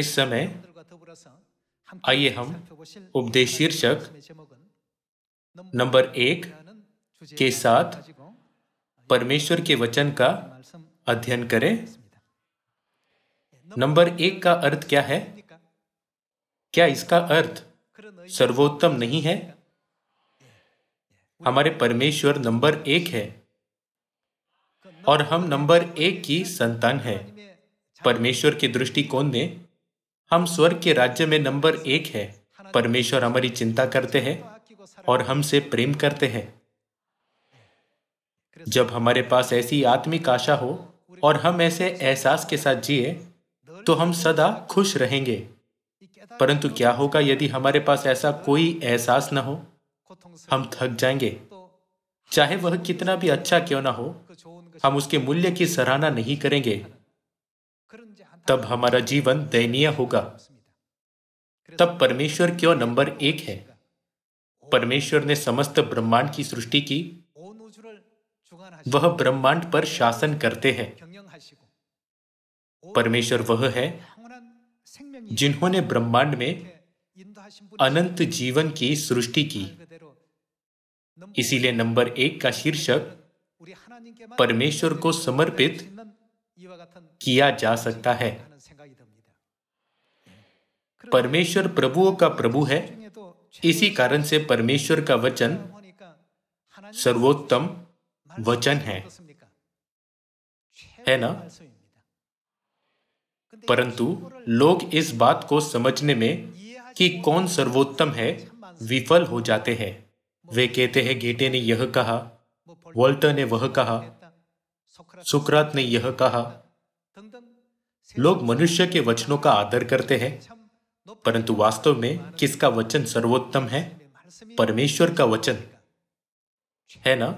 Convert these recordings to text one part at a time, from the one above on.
इस समय आइए हम उपदेश शीर्षक नंबर एक के साथ परमेश्वर के वचन का अध्ययन करें नंबर एक का अर्थ क्या है क्या इसका अर्थ सर्वोत्तम नहीं है हमारे परमेश्वर नंबर एक है और हम नंबर एक की संतान है परमेश्वर के दृष्टिकोण में हम स्वर्ग के राज्य में नंबर एक है परमेश्वर हमारी चिंता करते हैं और हमसे प्रेम करते हैं जब हमारे पास ऐसी आत्मिक आशा हो और हम ऐसे एहसास के साथ जिए तो हम सदा खुश रहेंगे परंतु क्या होगा यदि हमारे पास ऐसा कोई एहसास न हो हम थक जाएंगे चाहे वह कितना भी अच्छा क्यों ना हो हम उसके मूल्य की सराहना नहीं करेंगे तब हमारा जीवन दयनीय होगा तब परमेश्वर क्यों नंबर एक है परमेश्वर ने समस्त ब्रह्मांड की सृष्टि की वह ब्रह्मांड पर शासन करते हैं परमेश्वर वह है जिन्होंने ब्रह्मांड में अनंत जीवन की सृष्टि की इसीलिए नंबर एक का शीर्षक परमेश्वर को समर्पित किया जा सकता है परमेश्वर प्रभुओं का प्रभु है इसी कारण से परमेश्वर का वचन सर्वोत्तम वचन है है ना परंतु लोग इस बात को समझने में कि कौन सर्वोत्तम है विफल हो जाते हैं वे कहते हैं गेटे ने यह कहा वॉल्टर ने वह कहा सुकरात ने यह कहा लोग मनुष्य के वचनों का आदर करते हैं परंतु वास्तव में किसका वचन सर्वोत्तम है परमेश्वर का वचन है ना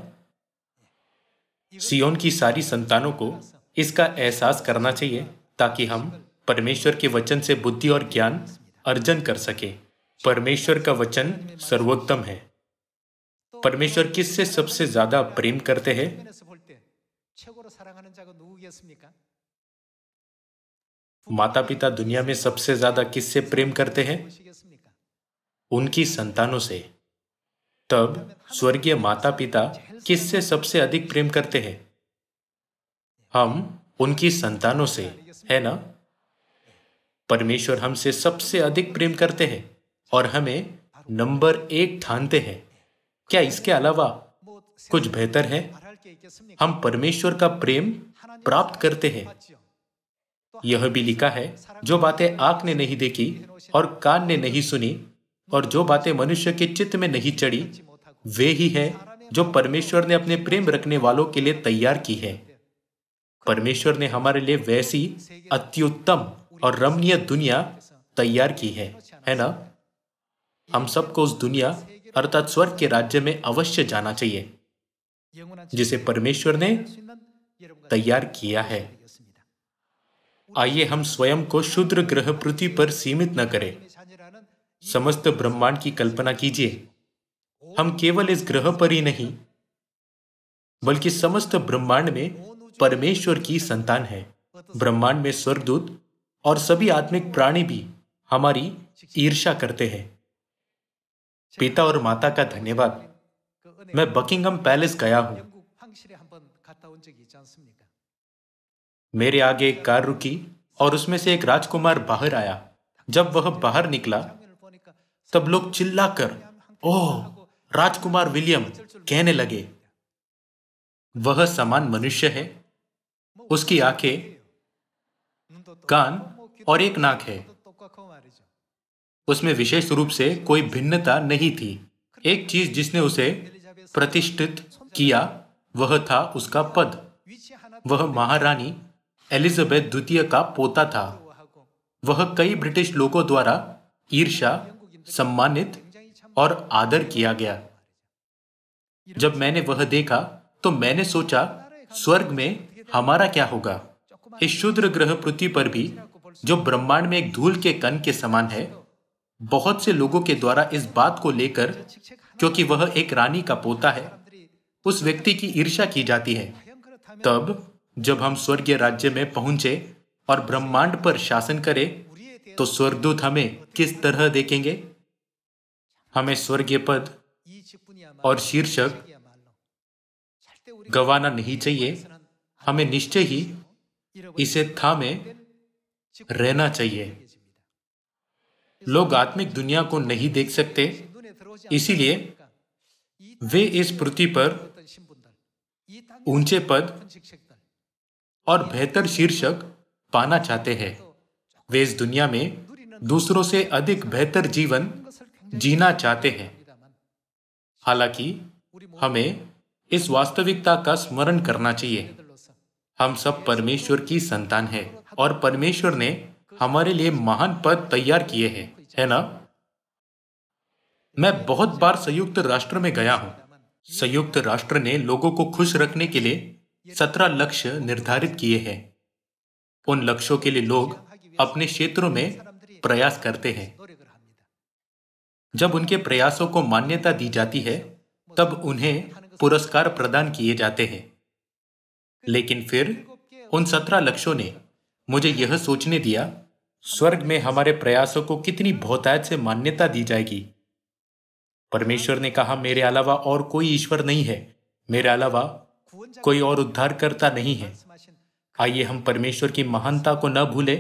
सियोन की सारी संतानों को इसका एहसास करना चाहिए ताकि हम परमेश्वर के वचन से बुद्धि और ज्ञान अर्जन कर सके परमेश्वर का वचन सर्वोत्तम है परमेश्वर किससे सबसे ज्यादा प्रेम करते हैं माता पिता दुनिया में सबसे ज्यादा किससे प्रेम करते हैं उनकी संतानों से तब स्वर्गीय माता पिता किससे सबसे अधिक प्रेम करते हैं हम उनकी संतानों से है ना परमेश्वर हमसे सबसे अधिक प्रेम करते हैं और हमें नंबर एक ठानते हैं क्या इसके अलावा कुछ बेहतर है हम परमेश्वर का प्रेम प्राप्त करते हैं यह भी लिखा है जो बातें आंख ने नहीं देखी और कान ने नहीं सुनी और जो बातें मनुष्य के चित्त में नहीं चढ़ी वे ही है जो परमेश्वर ने अपने प्रेम रखने वालों के लिए तैयार की है परमेश्वर ने हमारे लिए वैसी अत्युत्तम और रमणीय दुनिया तैयार की है है ना हम सबको उस दुनिया अर्थात स्वर्ग के राज्य में अवश्य जाना चाहिए जिसे परमेश्वर ने तैयार किया है आइए हम स्वयं को शुद्र ग्रह पृथ्वी पर सीमित न करें समस्त ब्रह्मांड की कल्पना कीजिए हम केवल इस ग्रह पर ही नहीं बल्कि समस्त ब्रह्मांड में परमेश्वर की संतान है ब्रह्मांड में स्वर्गदूत और सभी आत्मिक प्राणी भी हमारी ईर्षा करते हैं पिता और माता का धन्यवाद मैं बकिंगम पैलेस गया हूं मेरे आगे एक कार रुकी और उसमें से एक राजकुमार बाहर आया जब वह बाहर निकला तब लोग चिल्लाकर ओह राजकुमार विलियम कहने लगे वह समान मनुष्य है उसकी आंखें कान और एक नाक है उसमें विशेष रूप से कोई भिन्नता नहीं थी एक चीज जिसने उसे प्रतिष्ठित किया वह था उसका पद वह महारानी एलिजाबेथ द्वितीय का पोता था वह कई ब्रिटिश लोगों द्वारा ईर्षा सम्मानित और आदर किया गया जब मैंने वह देखा तो मैंने सोचा स्वर्ग में हमारा क्या होगा इस शुद्र ग्रह पृथ्वी पर भी जो ब्रह्मांड में एक धूल के कण के समान है बहुत से लोगों के द्वारा इस बात को लेकर क्योंकि वह एक रानी का पोता है उस व्यक्ति की ईर्षा की जाती है तब जब हम स्वर्गीय राज्य में पहुंचे और ब्रह्मांड पर शासन करें तो स्वर्गदूत हमें किस तरह देखेंगे हमें स्वर्गीय पद और शीर्षक गवाना नहीं चाहिए हमें निश्चय ही इसे थामे रहना चाहिए लोग आत्मिक दुनिया को नहीं देख सकते इसीलिए वे इस पृथ्वी पर ऊंचे पद और बेहतर शीर्षक पाना चाहते हैं वे इस दुनिया में दूसरों से अधिक बेहतर जीवन जीना चाहते हैं हालांकि हमें इस वास्तविकता का स्मरण करना चाहिए हम सब परमेश्वर की संतान हैं और परमेश्वर ने हमारे लिए महान पद तैयार किए हैं है ना मैं बहुत बार संयुक्त राष्ट्र में गया हूँ संयुक्त राष्ट्र ने लोगों को खुश रखने के लिए सत्रह लक्ष्य निर्धारित किए हैं उन लक्ष्यों के लिए लोग अपने क्षेत्रों में प्रयास करते हैं जब उनके प्रयासों को मान्यता दी जाती है तब उन्हें पुरस्कार प्रदान किए जाते हैं लेकिन फिर उन सत्रह लक्ष्यों ने मुझे यह सोचने दिया स्वर्ग में हमारे प्रयासों को कितनी बहुतायत से मान्यता दी जाएगी परमेश्वर ने कहा मेरे अलावा और कोई ईश्वर नहीं है मेरे अलावा कोई और उद्धारकर्ता नहीं है आइए हम परमेश्वर की महानता को न भूले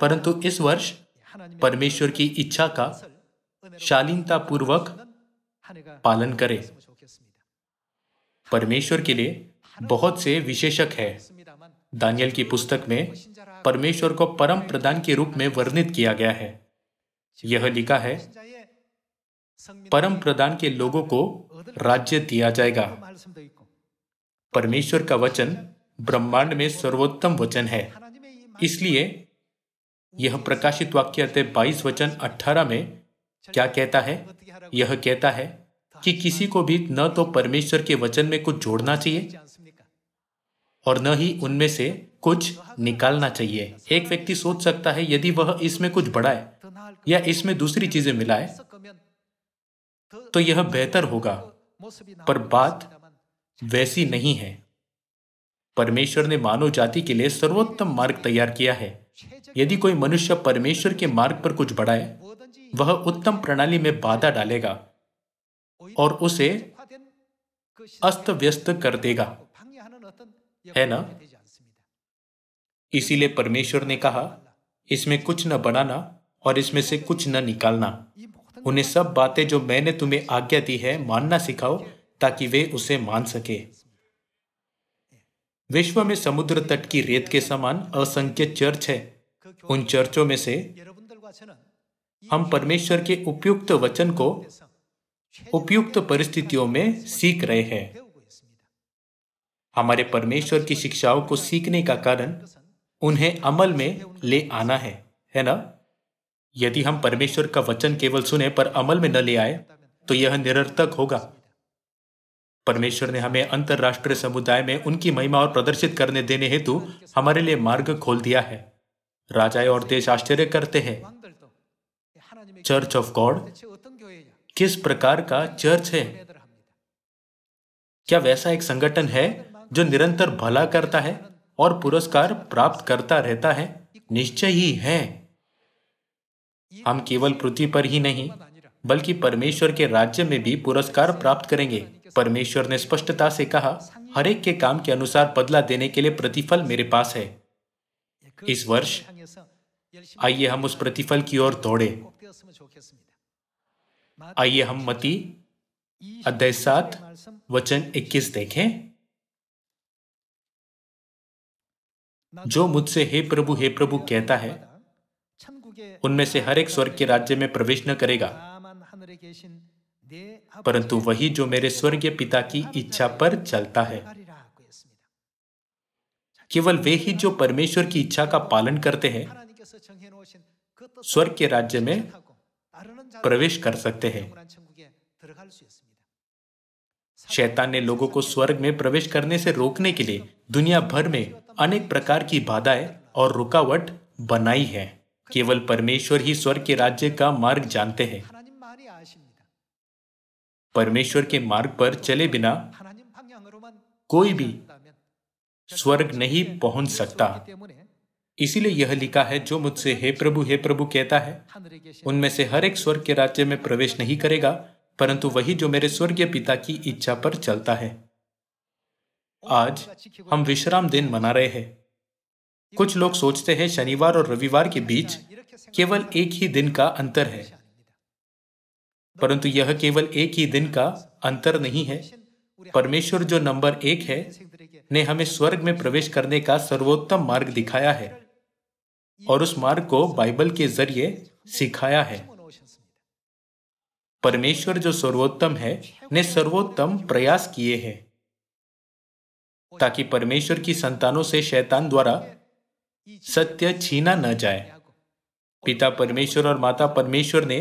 परंतु इस वर्ष परमेश्वर की इच्छा का शालीनता पूर्वक पालन करें परमेश्वर के लिए बहुत से विशेषक है दानियल की पुस्तक में परमेश्वर को परम प्रदान के रूप में वर्णित किया गया है यह लिखा है परम प्रदान के लोगों को राज्य दिया जाएगा परमेश्वर का वचन ब्रह्मांड में सर्वोत्तम वचन है इसलिए यह प्रकाशित वाक्य अत्य बाईस वचन अठारह में क्या कहता है यह कहता है कि किसी को भी न तो परमेश्वर के वचन में कुछ जोड़ना चाहिए और न ही उनमें से कुछ निकालना चाहिए एक व्यक्ति सोच सकता है यदि वह इसमें कुछ बढ़ाए या इसमें दूसरी चीजें मिलाए तो यह बेहतर होगा पर बात वैसी नहीं है परमेश्वर ने मानव जाति के लिए सर्वोत्तम मार्ग तैयार किया है यदि कोई मनुष्य परमेश्वर के मार्ग पर कुछ बढ़ाए वह उत्तम प्रणाली में बाधा डालेगा और उसे अस्त व्यस्त कर देगा है ना इसीलिए परमेश्वर ने कहा इसमें कुछ न बनाना और इसमें से कुछ न निकालना उन्हें सब बातें जो मैंने तुम्हें आज्ञा दी है मानना सिखाओ ताकि वे उसे मान सके विश्व में समुद्र तट की रेत के समान असंख्य चर्च है उन चर्चों में से हम परमेश्वर के उपयुक्त वचन को उपयुक्त परिस्थितियों में सीख रहे हैं हमारे परमेश्वर की शिक्षाओं को सीखने का कारण उन्हें अमल में ले आना है है ना यदि हम परमेश्वर का वचन केवल सुने पर अमल में न ले आए तो यह निरर्थक होगा परमेश्वर ने हमें अंतर्राष्ट्रीय समुदाय में उनकी महिमा और प्रदर्शित करने देने हेतु हमारे लिए मार्ग खोल दिया है राजाएं और देश आश्चर्य करते हैं चर्च ऑफ गॉड किस प्रकार का चर्च है क्या वैसा एक संगठन है जो निरंतर भला करता है और पुरस्कार प्राप्त करता रहता है निश्चय ही है हम केवल पृथ्वी पर ही नहीं बल्कि परमेश्वर के राज्य में भी पुरस्कार प्राप्त करेंगे परमेश्वर ने स्पष्टता से कहा हरेक के काम के अनुसार बदला देने के लिए प्रतिफल मेरे पास है इस वर्ष आइए हम उस प्रतिफल की ओर दौड़े आइए हम मती अध्याय सात वचन इक्कीस देखें जो मुझसे हे प्रभु हे प्रभु कहता है उनमें से हर एक स्वर्ग के राज्य में प्रवेश न करेगा परंतु वही जो मेरे स्वर्गीय पिता की इच्छा पर चलता है केवल वे ही जो परमेश्वर की इच्छा का पालन करते हैं स्वर्ग के राज्य में प्रवेश कर सकते हैं शैतान ने लोगों को स्वर्ग में प्रवेश करने से रोकने के लिए दुनिया भर में अनेक प्रकार की बाधाएं और रुकावट बनाई है केवल परमेश्वर ही स्वर्ग के राज्य का मार्ग जानते हैं परमेश्वर के मार्ग पर चले बिना कोई भी स्वर्ग नहीं पहुंच सकता इसीलिए यह लिखा है जो मुझसे हे प्रभु हे प्रभु कहता है उनमें से हर एक स्वर्ग के राज्य में प्रवेश नहीं करेगा परंतु वही जो मेरे स्वर्गीय पिता की इच्छा पर चलता है आज हम विश्राम दिन मना रहे हैं कुछ लोग सोचते हैं शनिवार और रविवार के बीच केवल एक ही दिन का अंतर है परंतु यह केवल एक ही दिन का अंतर नहीं है परमेश्वर जो नंबर एक है ने हमें स्वर्ग में प्रवेश करने का सर्वोत्तम मार्ग दिखाया है और उस मार्ग को बाइबल के जरिए सिखाया है परमेश्वर जो सर्वोत्तम है ने सर्वोत्तम प्रयास किए हैं ताकि परमेश्वर की संतानों से शैतान द्वारा सत्य छीना न जाए पिता परमेश्वर और माता परमेश्वर ने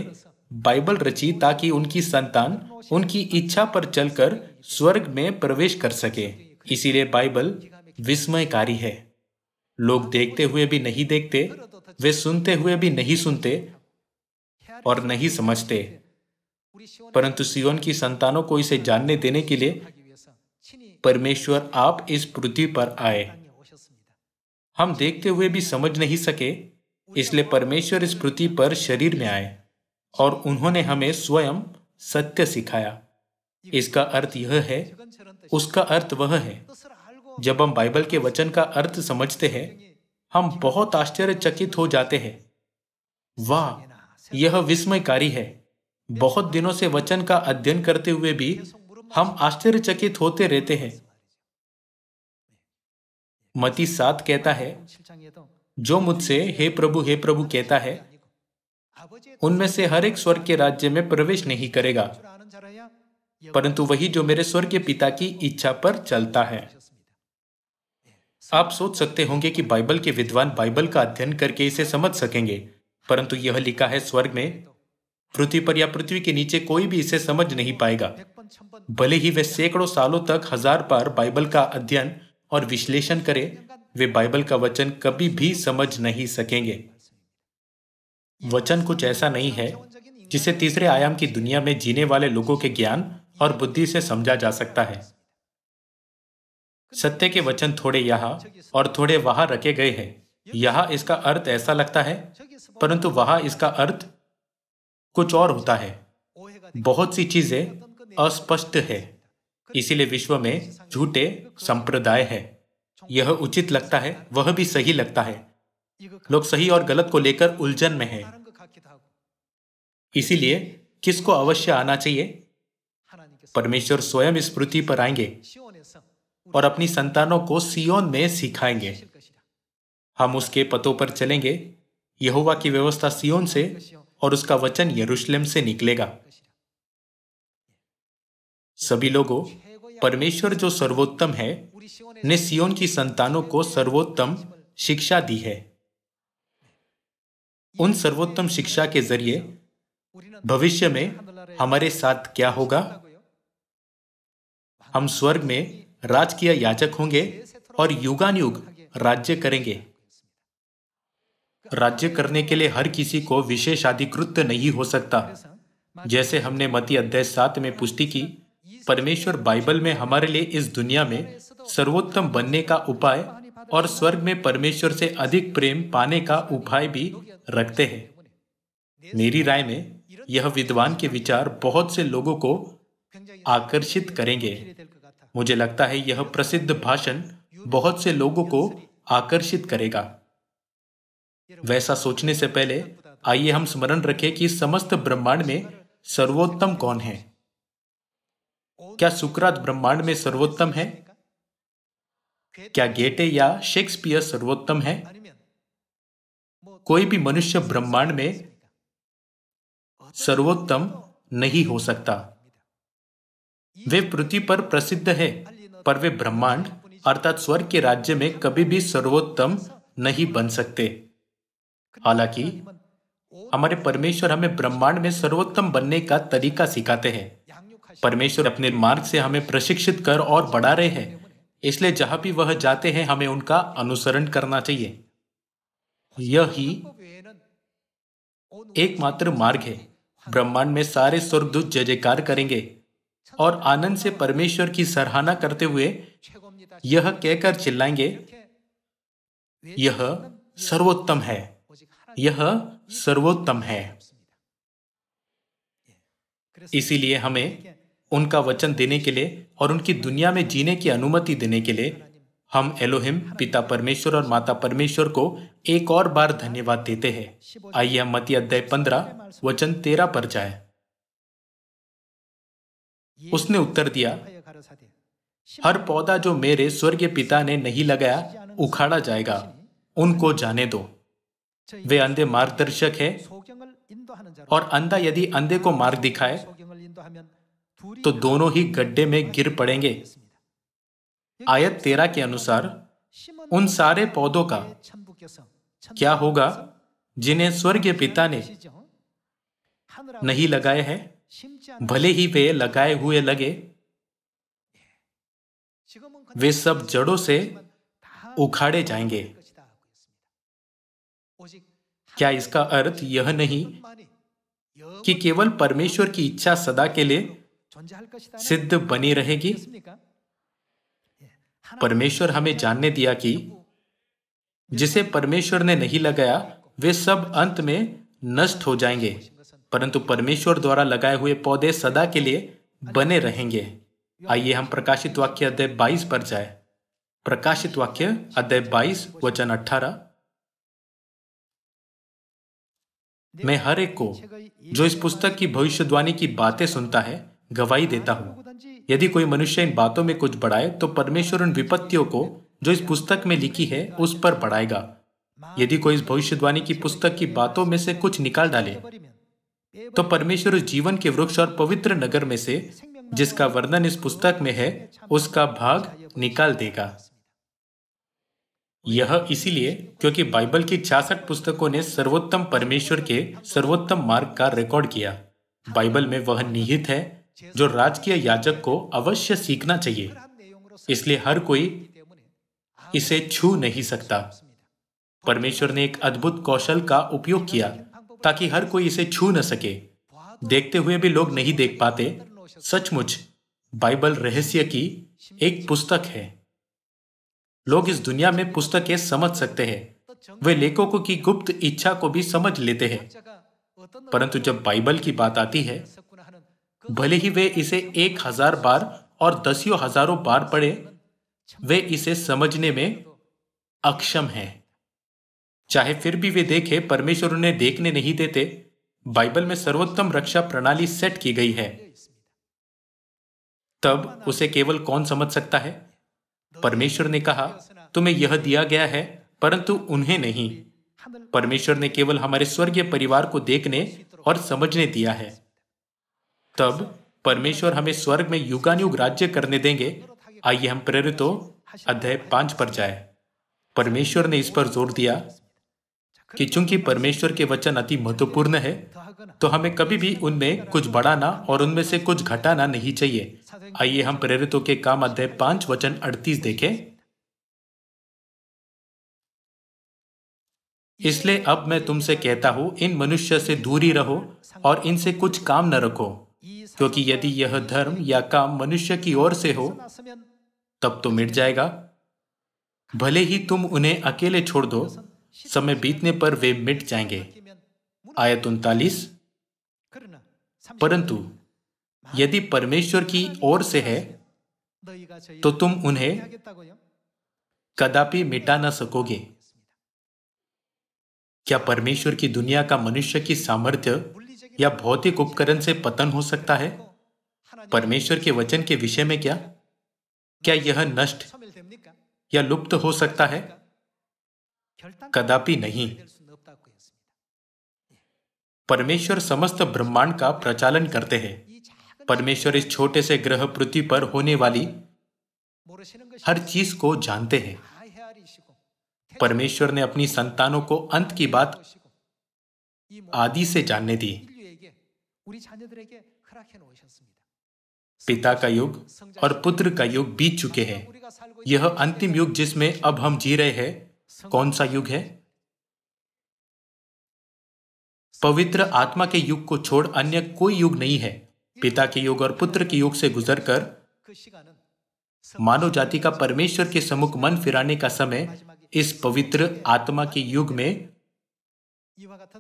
बाइबल रची ताकि उनकी संतान उनकी इच्छा पर चलकर स्वर्ग में प्रवेश कर सके इसीलिए बाइबल विस्मयकारी है लोग देखते हुए भी नहीं देखते वे सुनते हुए भी नहीं सुनते और नहीं समझते परंतु सियोन की संतानों को इसे जानने देने के लिए परमेश्वर आप इस पृथ्वी पर आए हम देखते हुए भी समझ नहीं सके इसलिए परमेश्वर इस पृथ्वी पर शरीर में आए और उन्होंने हमें स्वयं सत्य सिखाया इसका अर्थ यह है उसका अर्थ वह है जब हम बाइबल के वचन का अर्थ समझते हैं हम बहुत आश्चर्यचकित हो जाते हैं वाह यह विस्मयकारी है बहुत दिनों से वचन का अध्ययन करते हुए भी हम आश्चर्यचकित होते रहते हैं मती सात कहता है जो मुझसे हे प्रभु हे प्रभु कहता है उनमें से हर एक स्वर्ग के राज्य में प्रवेश नहीं करेगा परंतु वही जो मेरे स्वर्ग के पिता की इच्छा पर चलता है आप सोच सकते होंगे कि बाइबल के विद्वान बाइबल का अध्ययन करके इसे समझ सकेंगे परंतु यह लिखा है स्वर्ग में पृथ्वी पर या पृथ्वी के नीचे कोई भी इसे समझ नहीं पाएगा भले ही वे सैकड़ों सालों तक हजार बार बाइबल का अध्ययन और विश्लेषण करें वे बाइबल का वचन कभी भी समझ नहीं सकेंगे वचन कुछ ऐसा नहीं है जिसे तीसरे आयाम की दुनिया में जीने वाले लोगों के ज्ञान और बुद्धि से समझा जा सकता है सत्य के वचन थोड़े यहाँ और थोड़े वहां रखे गए हैं यहाँ इसका अर्थ ऐसा लगता है परंतु वहां इसका अर्थ कुछ और होता है बहुत सी चीजें अस्पष्ट है इसीलिए विश्व में झूठे संप्रदाय है यह उचित लगता है वह भी सही लगता है लोग सही और गलत को लेकर उलझन में है इसीलिए किसको अवश्य आना चाहिए परमेश्वर स्वयं इस पृथ्वी पर आएंगे और अपनी संतानों को सियोन में सिखाएंगे हम उसके पतों पर चलेंगे यहोवा की व्यवस्था सियोन से और उसका वचन यरूशलेम से निकलेगा सभी लोगों परमेश्वर जो सर्वोत्तम है ने सियोन की संतानों को सर्वोत्तम शिक्षा दी है उन सर्वोत्तम शिक्षा के जरिए भविष्य में हमारे साथ क्या होगा हम स्वर्ग में राजकीय याचक होंगे और युगानुयुग राज्य करेंगे राज्य करने के लिए हर किसी को विशेष अधिकृत नहीं हो सकता जैसे हमने मत अध्याय सात में पुष्टि की परमेश्वर बाइबल में हमारे लिए इस दुनिया में सर्वोत्तम बनने का उपाय और स्वर्ग में परमेश्वर से अधिक प्रेम पाने का उपाय भी रखते हैं मेरी राय में यह विद्वान के विचार बहुत से लोगों को आकर्षित करेंगे मुझे लगता है यह प्रसिद्ध भाषण बहुत से लोगों को आकर्षित करेगा वैसा सोचने से पहले आइए हम स्मरण रखें कि समस्त ब्रह्मांड में सर्वोत्तम कौन है क्या सुक्रात ब्रह्मांड में सर्वोत्तम है क्या गेटे या शेक्सपियर सर्वोत्तम है कोई भी मनुष्य ब्रह्मांड में सर्वोत्तम नहीं हो सकता वे पृथ्वी पर प्रसिद्ध है पर वे ब्रह्मांड अर्थात स्वर्ग के राज्य में कभी भी सर्वोत्तम नहीं बन सकते हालांकि हमारे परमेश्वर हमें ब्रह्मांड में सर्वोत्तम बनने का तरीका सिखाते हैं परमेश्वर अपने मार्ग से हमें प्रशिक्षित कर और बढ़ा रहे हैं इसलिए जहां भी वह जाते हैं हमें उनका अनुसरण करना चाहिए यही एकमात्र मार्ग है ब्रह्मांड में सारे स्वर्गदूत जय जयकार करेंगे और आनंद से परमेश्वर की सराहना करते हुए यह कहकर चिल्लाएंगे यह सर्वोत्तम है यह सर्वोत्तम है इसीलिए हमें उनका वचन देने के लिए और उनकी दुनिया में जीने की अनुमति देने के लिए हम एलोहिम पिता परमेश्वर और माता परमेश्वर को एक और बार धन्यवाद देते हैं आइए हम मती अध्याय पंद्रह वचन तेरह पर जाए उसने उत्तर दिया हर पौधा जो मेरे स्वर्गीय पिता ने नहीं लगाया उखाड़ा जाएगा उनको जाने दो वे अंधे मार्गदर्शक है और अंधा यदि अंधे को मार्ग दिखाए तो दोनों ही गड्ढे में गिर पड़ेंगे आयत तेरा के अनुसार उन सारे पौधों का क्या होगा जिन्हें स्वर्गीय पिता ने नहीं लगाए हैं भले ही वे लगाए हुए लगे वे सब जड़ों से उखाड़े जाएंगे क्या इसका अर्थ यह नहीं कि केवल परमेश्वर की इच्छा सदा के लिए सिद्ध बनी रहेगी परमेश्वर हमें जानने दिया कि जिसे परमेश्वर ने नहीं लगाया वे सब अंत में नष्ट हो जाएंगे परंतु परमेश्वर द्वारा लगाए हुए पौधे सदा के लिए बने रहेंगे आइए हम प्रकाशित वाक्य अध्याय बाईस पर जाए प्रकाशित वाक्य अध्याय बाईस वचन अठारह मैं हर एक को जो इस पुस्तक की भविष्यवाणी की बातें सुनता है गवाही देता हूं यदि कोई मनुष्य इन बातों में कुछ बढ़ाए तो परमेश्वर उन विपत्तियों को जो इस पुस्तक में लिखी है उस पर बढ़ाएगा यदि कोई इस भविष्यवाणी की पुस्तक की बातों में से कुछ निकाल डाले तो परमेश्वर उस जीवन के वृक्ष और पवित्र नगर में से जिसका वर्णन इस पुस्तक में है उसका भाग निकाल देगा यह इसीलिए क्योंकि बाइबल की छियासठ पुस्तकों ने सर्वोत्तम परमेश्वर के सर्वोत्तम मार्ग का रिकॉर्ड किया बाइबल में वह निहित है जो राजकीय याजक को अवश्य सीखना चाहिए इसलिए हर कोई इसे छू नहीं सकता परमेश्वर ने एक अद्भुत कौशल का उपयोग किया ताकि हर कोई इसे छू न सके देखते हुए भी लोग नहीं देख पाते सचमुच बाइबल रहस्य की एक पुस्तक है लोग इस दुनिया में पुस्तकें समझ सकते हैं वे लेखकों की गुप्त इच्छा को भी समझ लेते हैं परंतु जब बाइबल की बात आती है भले ही वे इसे एक हजार बार और दसियों हजारों बार पढ़े वे इसे समझने में अक्षम हैं चाहे फिर भी वे देखे परमेश्वर उन्हें देखने नहीं देते बाइबल में सर्वोत्तम रक्षा प्रणाली सेट की गई है तब उसे केवल कौन समझ सकता है परमेश्वर ने कहा तुम्हें यह दिया गया है परंतु उन्हें नहीं परमेश्वर ने केवल हमारे स्वर्गीय परिवार को देखने और समझने दिया है तब परमेश्वर हमें स्वर्ग में युगानुयुग राज्य करने देंगे आइए हम प्रेरित हो अध्याय पांच पर जाए परमेश्वर ने इस पर जोर दिया कि चूंकि परमेश्वर के वचन अति महत्वपूर्ण है तो हमें कभी भी उनमें कुछ बढ़ाना और उनमें से कुछ घटाना नहीं चाहिए आइए हम प्रेरितों के काम अध्याय पांच वचन अड़तीस देखें इसलिए अब मैं तुमसे कहता हूं इन मनुष्य से दूरी रहो और इनसे कुछ काम न रखो क्योंकि यदि यह धर्म या काम मनुष्य की ओर से हो तब तो मिट जाएगा भले ही तुम उन्हें अकेले छोड़ दो समय बीतने पर वे मिट जाएंगे आयत उनतालीस परंतु यदि परमेश्वर की ओर से है तो तुम उन्हें कदापि मिटा न सकोगे क्या परमेश्वर की दुनिया का मनुष्य की सामर्थ्य या भौतिक उपकरण से पतन हो सकता है परमेश्वर के वचन के विषय में क्या क्या यह नष्ट या लुप्त हो सकता है कदापि नहीं परमेश्वर समस्त ब्रह्मांड का प्रचालन करते हैं परमेश्वर इस छोटे से ग्रह पृथ्वी पर होने वाली हर चीज को जानते हैं परमेश्वर ने अपनी संतानों को अंत की बात आदि से जानने दी पिता का युग और पुत्र का युग बीत चुके हैं यह अंतिम युग जिसमें अब हम जी रहे हैं कौन सा युग है पवित्र आत्मा के युग को छोड़ अन्य कोई युग नहीं है पिता के युग और पुत्र के युग से गुजरकर मानव जाति का परमेश्वर के समुख मन फिराने का समय इस पवित्र आत्मा के युग में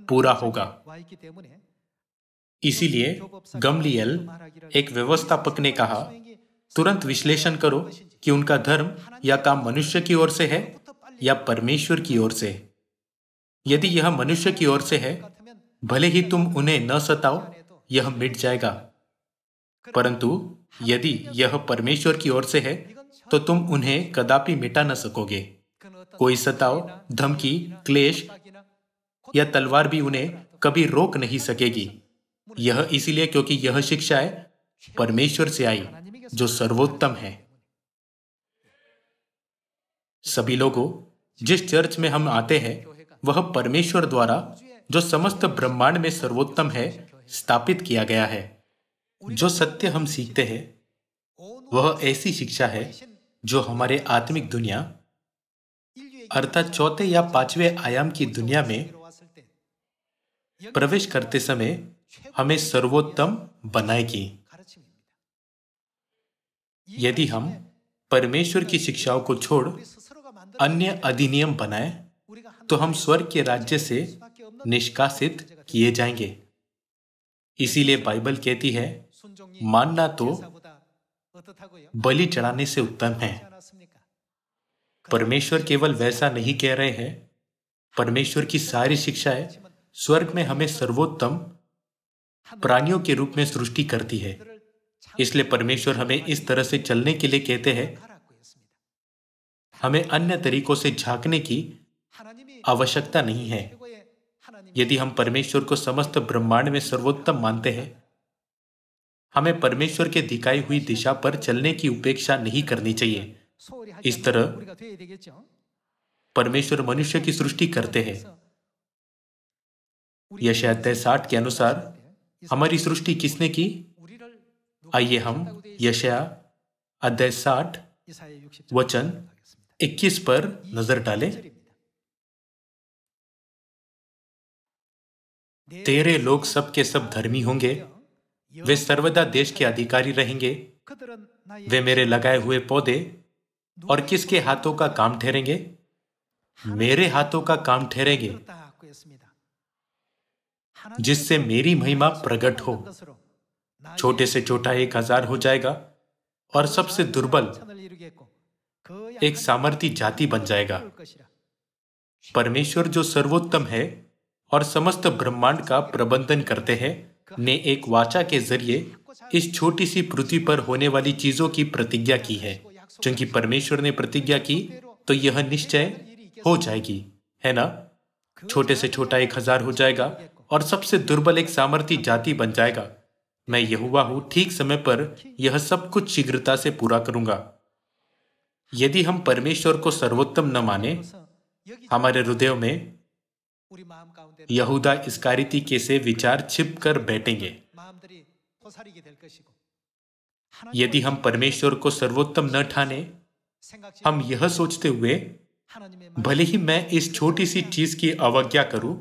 पूरा होगा इसीलिए गमलियल एक व्यवस्थापक ने कहा तुरंत विश्लेषण करो कि उनका धर्म या काम मनुष्य की ओर से है या परमेश्वर की ओर से यदि यह मनुष्य की ओर से है भले ही तुम उन्हें न सताओ यह मिट जाएगा परंतु यदि यह परमेश्वर की ओर से है तो तुम उन्हें कदापि मिटा न सकोगे कोई सताओ धमकी क्लेश या तलवार भी उन्हें कभी रोक नहीं सकेगी यह इसीलिए क्योंकि यह शिक्षाएं परमेश्वर से आई जो सर्वोत्तम है सभी लोगों जिस चर्च में हम आते हैं वह परमेश्वर द्वारा जो समस्त ब्रह्मांड में सर्वोत्तम है स्थापित किया गया है जो सत्य हम सीखते हैं वह ऐसी शिक्षा है जो हमारे आत्मिक दुनिया अर्थात चौथे या पांचवें आयाम की दुनिया में प्रवेश करते समय हमें सर्वोत्तम बनाएगी यदि हम परमेश्वर की शिक्षाओं को छोड़ अन्य अधिनियम बनाए तो हम स्वर्ग के राज्य से निष्कासित किए जाएंगे इसीलिए बाइबल कहती है मानना तो बलि चढ़ाने से उत्तम है परमेश्वर केवल वैसा नहीं कह रहे हैं परमेश्वर की सारी शिक्षाएं स्वर्ग में हमें सर्वोत्तम प्राणियों के रूप में सृष्टि करती है इसलिए परमेश्वर हमें इस तरह से चलने के लिए कहते हैं हमें अन्य तरीकों से झांकने की आवश्यकता नहीं है यदि हम परमेश्वर को समस्त ब्रह्मांड में सर्वोत्तम मानते हैं हमें परमेश्वर के दिखाई हुई दिशा पर चलने की उपेक्षा नहीं करनी चाहिए इस तरह परमेश्वर मनुष्य की सृष्टि करते हैं यश साठ के अनुसार हमारी सृष्टि किसने की आइए हम यशया अध्याय साठ वचन 21 पर नजर डालें तेरे लोग सब के सब धर्मी होंगे वे सर्वदा देश के अधिकारी रहेंगे वे मेरे लगाए हुए पौधे और किसके हाथों का काम ठहरेंगे मेरे हाथों का काम ठहरेंगे जिससे मेरी महिमा प्रकट हो छोटे से छोटा एक हजार हो जाएगा और सबसे दुर्बल एक सामर्थी जाति बन जाएगा परमेश्वर जो सर्वोत्तम है और समस्त ब्रह्मांड का प्रबंधन करते हैं ने एक वाचा के जरिए इस छोटी सी पृथ्वी पर होने वाली चीजों की प्रतिज्ञा की है क्योंकि परमेश्वर ने प्रतिज्ञा की तो यह निश्चय हो जाएगी है ना छोटे से छोटा एक हजार हो जाएगा और सबसे दुर्बल एक सामर्थी जाति बन जाएगा मैं हुआ हूं ठीक समय पर यह सब कुछ शीघ्रता से पूरा करूंगा यदि हम परमेश्वर को सर्वोत्तम न माने हमारे हृदय में यहूदा इसकारिती के से विचार छिप कर बैठेंगे यदि हम परमेश्वर को सर्वोत्तम न ठाने हम यह सोचते हुए भले ही मैं इस छोटी सी चीज की अवज्ञा करूं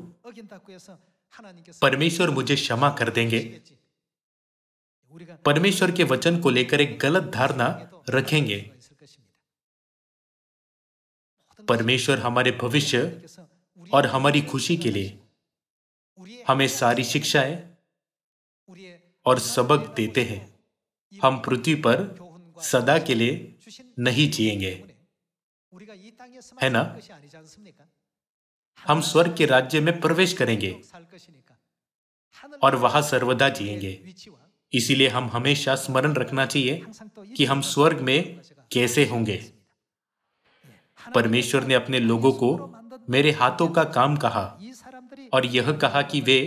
परमेश्वर मुझे क्षमा कर देंगे परमेश्वर के वचन को लेकर एक गलत धारणा रखेंगे परमेश्वर हमारे भविष्य और हमारी खुशी के लिए हमें सारी शिक्षाएं और सबक देते हैं हम पृथ्वी पर सदा के लिए नहीं जिएंगे है ना हम स्वर्ग के राज्य में प्रवेश करेंगे और वहां सर्वदा जिएंगे इसीलिए हम हमेशा स्मरण रखना चाहिए कि हम स्वर्ग में कैसे होंगे परमेश्वर ने अपने लोगों को मेरे हाथों का काम कहा और यह कहा कि वे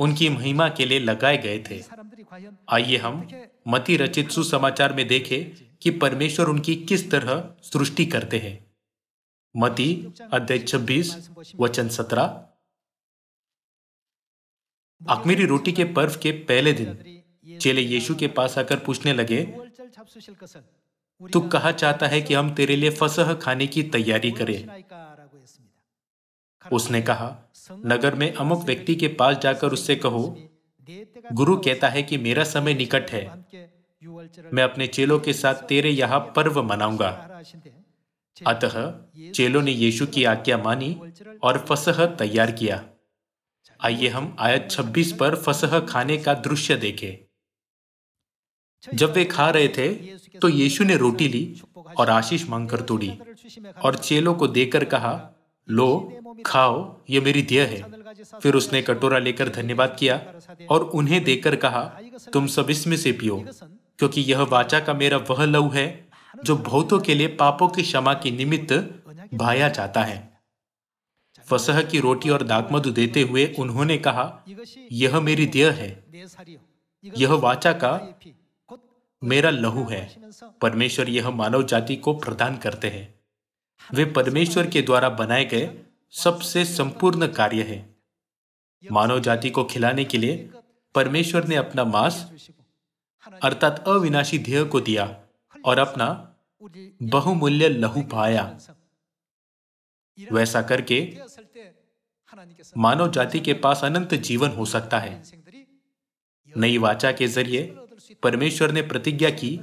उनकी महिमा के लिए लगाए गए थे आइए हम मति रचित सुसमाचार में देखें कि परमेश्वर उनकी किस तरह सृष्टि करते हैं मती अध्याय छब्बीस वचन सत्रह अखमीरी रोटी के पर्व के पहले दिन चेले यीशु के पास आकर पूछने लगे तू कहा चाहता है कि हम तेरे लिए फसह खाने की तैयारी करें उसने कहा नगर में अमुक व्यक्ति के पास जाकर उससे कहो गुरु कहता है कि मेरा समय निकट है मैं अपने चेलों के साथ तेरे यहाँ पर्व मनाऊंगा अतः चेलों ने यीशु की आज्ञा मानी और फसह तैयार किया आइए हम आयत 26 पर फसह खाने का दृश्य देखें जब वे खा रहे थे तो यीशु ने रोटी ली और आशीष मांगकर तोड़ी और चेलों को देकर कहा लो खाओ ये मेरी देह है फिर उसने कटोरा लेकर धन्यवाद किया और उन्हें देकर कहा तुम सब इसमें से पियो क्योंकि यह वाचा का मेरा वह लव है जो भौतों के लिए पापों की क्षमा के निमित्त भाया जाता है फसह की रोटी और दागमधु देते हुए उन्होंने कहा यह मेरी देह है यह वाचा का मेरा लहू है परमेश्वर यह मानव जाति को प्रदान करते हैं वे परमेश्वर के द्वारा बनाए गए सबसे संपूर्ण कार्य है मानव जाति को खिलाने के लिए परमेश्वर ने अपना मांस अर्थात अविनाशी ध्येय को दिया और अपना बहुमूल्य लहू पाया वैसा करके मानव जाति के पास अनंत जीवन हो सकता है नई वाचा के जरिए परमेश्वर ने प्रतिज्ञा की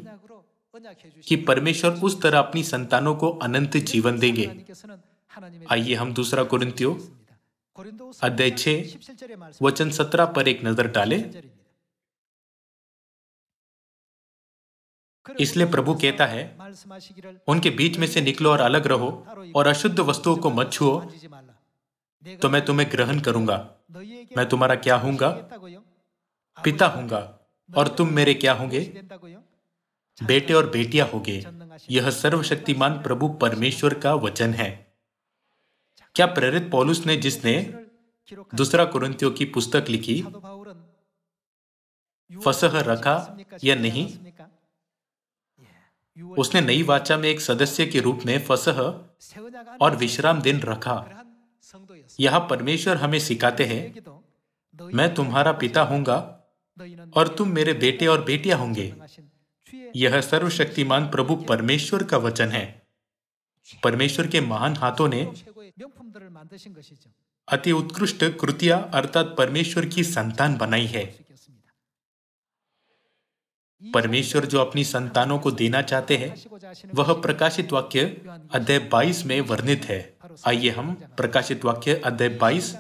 कि परमेश्वर उस तरह अपनी संतानों को अनंत जीवन देंगे आइए हम दूसरा कुरिंतियों अध्याय छे वचन सत्रह पर एक नजर डालें इसलिए प्रभु कहता है उनके बीच में से निकलो और अलग रहो और अशुद्ध वस्तुओं को मत छुओ तो मैं तुम्हें ग्रहण करूंगा मैं तुम्हारा क्या हूंगा पिता हूंगा और तुम मेरे क्या होंगे बेटे और बेटियां होंगे यह सर्वशक्तिमान प्रभु परमेश्वर का वचन है क्या प्रेरित पौलुस ने जिसने दूसरा कुरंतियों की पुस्तक लिखी फसह रखा या नहीं उसने नई वाचा में एक सदस्य के रूप में फसह और विश्राम दिन रखा यह परमेश्वर हमें सिखाते हैं मैं तुम्हारा पिता होऊंगा और तुम मेरे बेटे और बेटियां होंगे यह सर्वशक्तिमान प्रभु परमेश्वर का वचन है परमेश्वर के महान हाथों ने अति उत्कृष्ट कृतियां अर्थात परमेश्वर की संतान बनाई है परमेश्वर जो अपनी संतानों को देना चाहते हैं वह प्रकाशित वाक्य अध्याय 22 में वर्णित है आइए हम प्रकाशित वाक्य अध्याय 22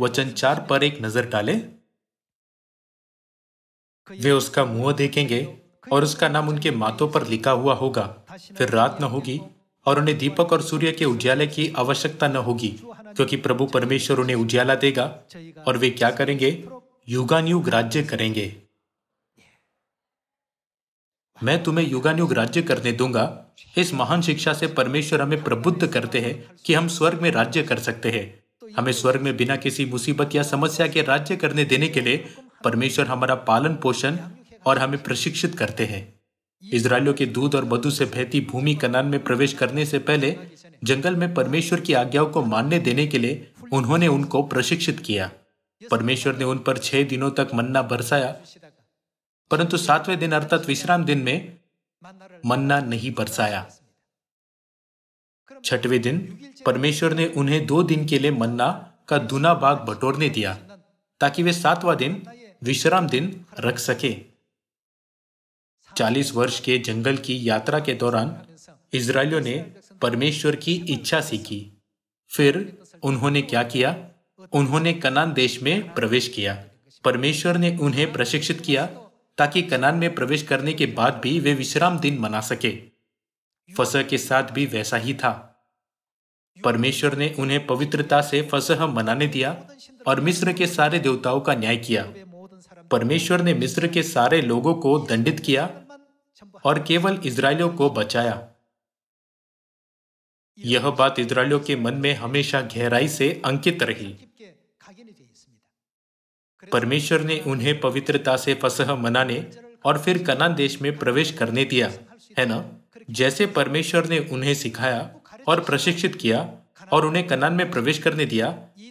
वचन चार पर एक नजर डालें वे उसका मुंह देखेंगे और उसका नाम उनके माथों पर लिखा हुआ होगा फिर रात न होगी और उन्हें दीपक और सूर्य के उज्याले की आवश्यकता न होगी क्योंकि प्रभु परमेश्वर उन्हें उज्याला देगा और वे क्या करेंगे युगान युग राज्य करेंगे मैं तुम्हें युगानुग राज्य करने दूंगा इस महान शिक्षा से परमेश्वर हमें प्रबुद्ध करते हैं कि हम स्वर्ग में राज्य कर सकते हैं हमें स्वर्ग में बिना किसी मुसीबत या समस्या के राज्य करने देने के लिए परमेश्वर हमारा पालन पोषण और हमें प्रशिक्षित करते हैं इसराइलों के दूध और मधु से बहती भूमि कनान में प्रवेश करने से पहले जंगल में परमेश्वर की आज्ञाओं को मानने देने के लिए उन्होंने उनको प्रशिक्षित किया परमेश्वर ने उन पर छह दिनों तक मन्ना बरसाया परंतु सातवें दिन अर्थात विश्राम दिन में मन्ना नहीं बरसाया छठवें दिन परमेश्वर ने उन्हें दो दिन के लिए मन्ना का दुना बाग बटोरने दिया ताकि वे सातवां दिन विश्राम दिन रख सके चालीस वर्ष के जंगल की यात्रा के दौरान इसराइलियों ने परमेश्वर की इच्छा सीखी फिर उन्होंने क्या किया उन्होंने कनान देश में प्रवेश किया परमेश्वर ने उन्हें प्रशिक्षित किया ताकि कनान में प्रवेश करने के बाद भी वे विश्राम दिन मना सके फसह के साथ भी वैसा ही था परमेश्वर ने उन्हें पवित्रता से फसह मनाने दिया और मिस्र के सारे देवताओं का न्याय किया परमेश्वर ने मिस्र के सारे लोगों को दंडित किया और केवल इसराइलियों को बचाया यह बात इसराइलियों के मन में हमेशा गहराई से अंकित रही परमेश्वर ने उन्हें पवित्रता से फसह मनाने और फिर कनान देश में प्रवेश करने दिया है ना जैसे परमेश्वर ने उन्हें सिखाया और प्रशिक्षित किया और उन्हें कनान में प्रवेश करने दिया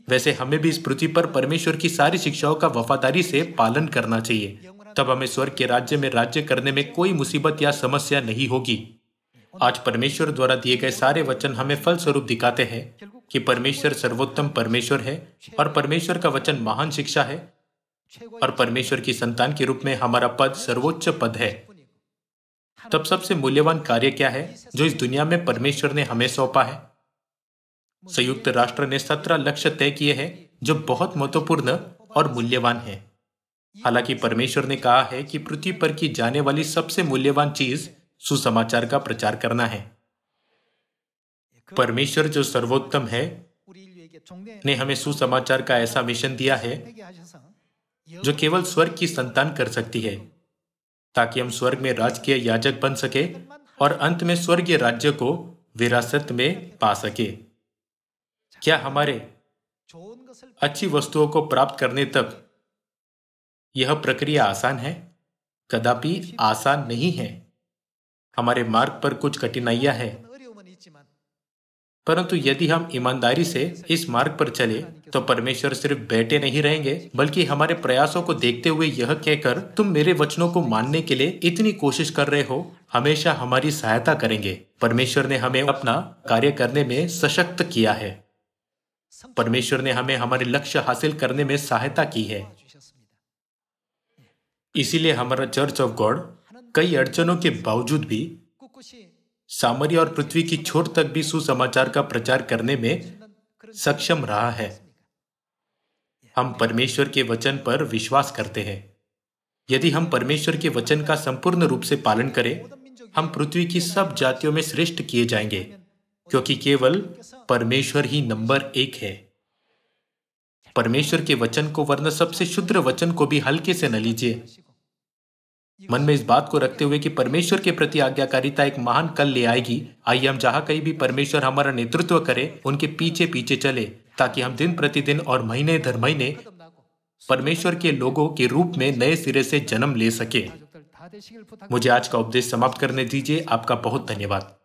वैसे हमें भी इस पृथ्वी पर परमेश्वर की सारी शिक्षाओं का वफादारी से पालन करना चाहिए तब हमें स्वर्ग के राज्य में राज्य करने में कोई मुसीबत या समस्या नहीं होगी आज परमेश्वर द्वारा दिए गए सारे वचन हमें फल स्वरूप दिखाते हैं कि परमेश्वर सर्वोत्तम परमेश्वर है और परमेश्वर का वचन महान शिक्षा है और परमेश्वर की संतान के रूप में हमारा पद सर्वोच्च पद है तब सबसे मूल्यवान कार्य क्या है जो इस दुनिया में परमेश्वर ने हमें सौंपा है संयुक्त राष्ट्र ने सत्रह लक्ष्य तय किए हैं जो बहुत महत्वपूर्ण और मूल्यवान है हालांकि परमेश्वर ने कहा है कि पृथ्वी पर की जाने वाली सबसे मूल्यवान चीज सुसमाचार का प्रचार करना है परमेश्वर जो सर्वोत्तम है ने हमें सुसमाचार का ऐसा मिशन दिया है जो केवल स्वर्ग की संतान कर सकती है ताकि हम स्वर्ग में राजकीय याजक बन सके और अंत में स्वर्गीय राज्य को विरासत में पा सके क्या हमारे अच्छी वस्तुओं को प्राप्त करने तक यह प्रक्रिया आसान है कदापि आसान नहीं है हमारे मार्ग पर कुछ कठिनाइयां हैं परंतु यदि हम ईमानदारी से इस मार्ग पर चले तो परमेश्वर सिर्फ बैठे नहीं रहेंगे बल्कि हमारे प्रयासों को देखते हुए यह कहकर तुम मेरे वचनों को मानने के लिए इतनी कोशिश कर रहे हो हमेशा हमारी सहायता करेंगे परमेश्वर ने हमें अपना कार्य करने में सशक्त किया है परमेश्वर ने हमें हमारे लक्ष्य हासिल करने में सहायता की है इसीलिए हमारा चर्च ऑफ गॉड कई अड़चनों के बावजूद भी सामरी और पृथ्वी की छोर तक भी सुसमाचार का प्रचार करने में सक्षम रहा है हम परमेश्वर के वचन पर विश्वास करते हैं यदि हम परमेश्वर के वचन का संपूर्ण रूप से पालन करें हम पृथ्वी की सब जातियों में श्रेष्ठ किए जाएंगे क्योंकि केवल परमेश्वर ही नंबर एक है परमेश्वर के वचन को वरना सबसे शुद्र वचन को भी हल्के से न लीजिए मन में इस बात को रखते हुए कि परमेश्वर के प्रति आज्ञाकारिता एक महान कल ले आएगी आइए हम जहाँ कहीं भी परमेश्वर हमारा नेतृत्व करे उनके पीछे पीछे चले ताकि हम दिन प्रतिदिन और महीने दर महीने परमेश्वर के लोगों के रूप में नए सिरे से जन्म ले सके मुझे आज का उपदेश समाप्त करने दीजिए आपका बहुत धन्यवाद